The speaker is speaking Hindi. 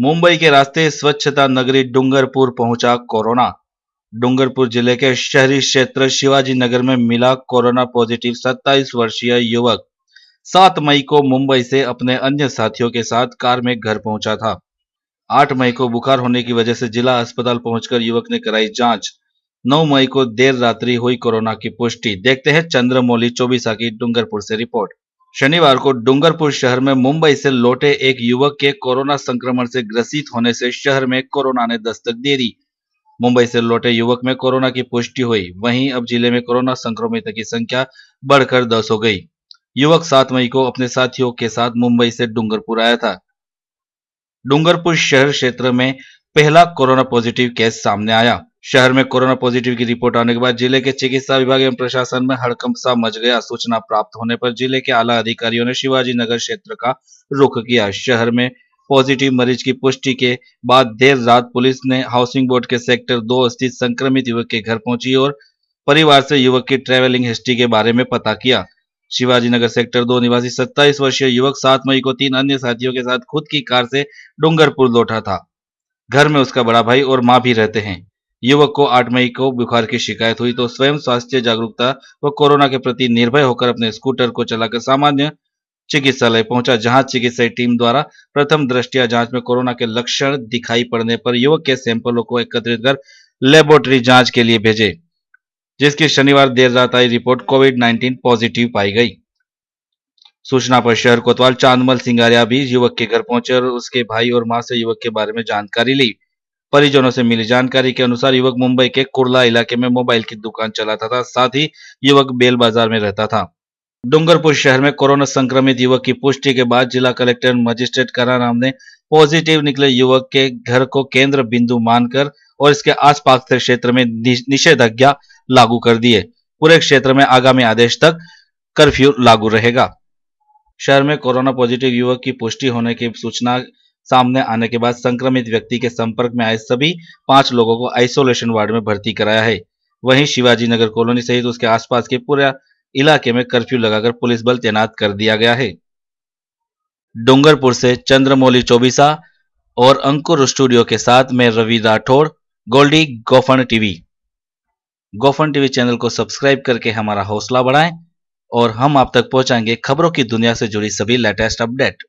मुंबई के रास्ते स्वच्छता नगरी डूंगरपुर पहुंचा कोरोना डूंगरपुर जिले के शहरी क्षेत्र शिवाजी नगर में मिला कोरोना पॉजिटिव 27 वर्षीय युवक 7 मई को मुंबई से अपने अन्य साथियों के साथ कार में घर पहुंचा था 8 मई को बुखार होने की वजह से जिला अस्पताल पहुंचकर युवक ने कराई जांच 9 मई को देर रात्रि हुई कोरोना की पुष्टि देखते हैं चंद्रमौली चौबीसा की डूंगरपुर से रिपोर्ट शनिवार को डूंगरपुर शहर में मुंबई से लौटे एक युवक के कोरोना संक्रमण से ग्रसित होने से शहर में कोरोना ने दस्तक दे दी मुंबई से लौटे युवक में कोरोना की पुष्टि हुई वहीं अब जिले में कोरोना संक्रमितों की संख्या बढ़कर दस हो गई युवक सात मई को अपने साथियों के साथ मुंबई से डूंगरपुर आया था डूंगरपुर शहर क्षेत्र में पहला कोरोना पॉजिटिव केस सामने आया शहर में कोरोना पॉजिटिव की रिपोर्ट आने के बाद जिले के चिकित्सा विभाग एवं प्रशासन में हड़कंप सा मच गया सूचना प्राप्त होने पर जिले के आला अधिकारियों ने शिवाजी नगर क्षेत्र का रुख किया शहर में पॉजिटिव मरीज की पुष्टि के बाद देर रात पुलिस ने हाउसिंग बोर्ड के सेक्टर दो स्थित संक्रमित युवक के घर पहुंची और परिवार से युवक की ट्रेवलिंग हिस्ट्री के बारे में पता किया शिवाजी नगर सेक्टर दो निवासी सत्ताईस वर्षीय युवक सात मई को तीन अन्य साथियों के साथ खुद की कार से डूंगरपुर लौटा था घर में उसका बड़ा भाई और माँ भी रहते हैं युवक को आठ मई को बुखार की शिकायत हुई तो स्वयं स्वास्थ्य जागरूकता व कोरोना के प्रति निर्भय होकर अपने स्कूटर को चलाकर सामान्य चिकित्सालय पहुंचा जहां चिकित्सा टीम द्वारा प्रथम दृष्टिया जांच में कोरोना के लक्षण दिखाई पड़ने पर युवक के सैंपलों को एकत्रित कर लेबोरेटरी जांच के लिए भेजे जिसकी शनिवार देर रात आई रिपोर्ट कोविड 19 पॉजिटिव पाई गई सूचना पर शहर कोतवाल चांदमल सिंगारिया भी युवक के घर पहुंचे और उसके भाई और मां से युवक के बारे में जानकारी ली परिजनों से मिली जानकारी के अनुसार युवक मुंबई के कुर्ला इलाके में मोबाइल की दुकान चलाता था साथ ही युवक बेल बाजार में रहता था डूंगरपुर शहर में कोरोना संक्रमित युवक की पुष्टि के बाद जिला कलेक्टर मजिस्ट्रेट कराराम ने पॉजिटिव निकले युवक के घर को केंद्र बिंदु मानकर और इसके आसपास के क्षेत्र में निषेधाज्ञा लागू कर दिए पूरे क्षेत्र में आगामी आदेश तक कर्फ्यू लागू रहेगा शहर में कोरोना पॉजिटिव युवक की पुष्टि होने की सूचना सामने आने के बाद संक्रमित व्यक्ति के संपर्क में आए सभी पांच लोगों को आइसोलेशन वार्ड में भर्ती कराया है वहीं शिवाजी नगर कॉलोनी सहित उसके आसपास के पूरा इलाके में कर्फ्यू लगाकर पुलिस बल तैनात कर दिया गया है डोंगरपुर से चंद्रमौली चौबीसा और अंकुर स्टूडियो के साथ में रवि राठौड़ गोल्डी गोफन टीवी गोफन टीवी चैनल को सब्सक्राइब करके हमारा हौसला बढ़ाएं और हम आप तक पहुंचाएंगे खबरों की दुनिया से जुड़ी सभी लेटेस्ट अपडेट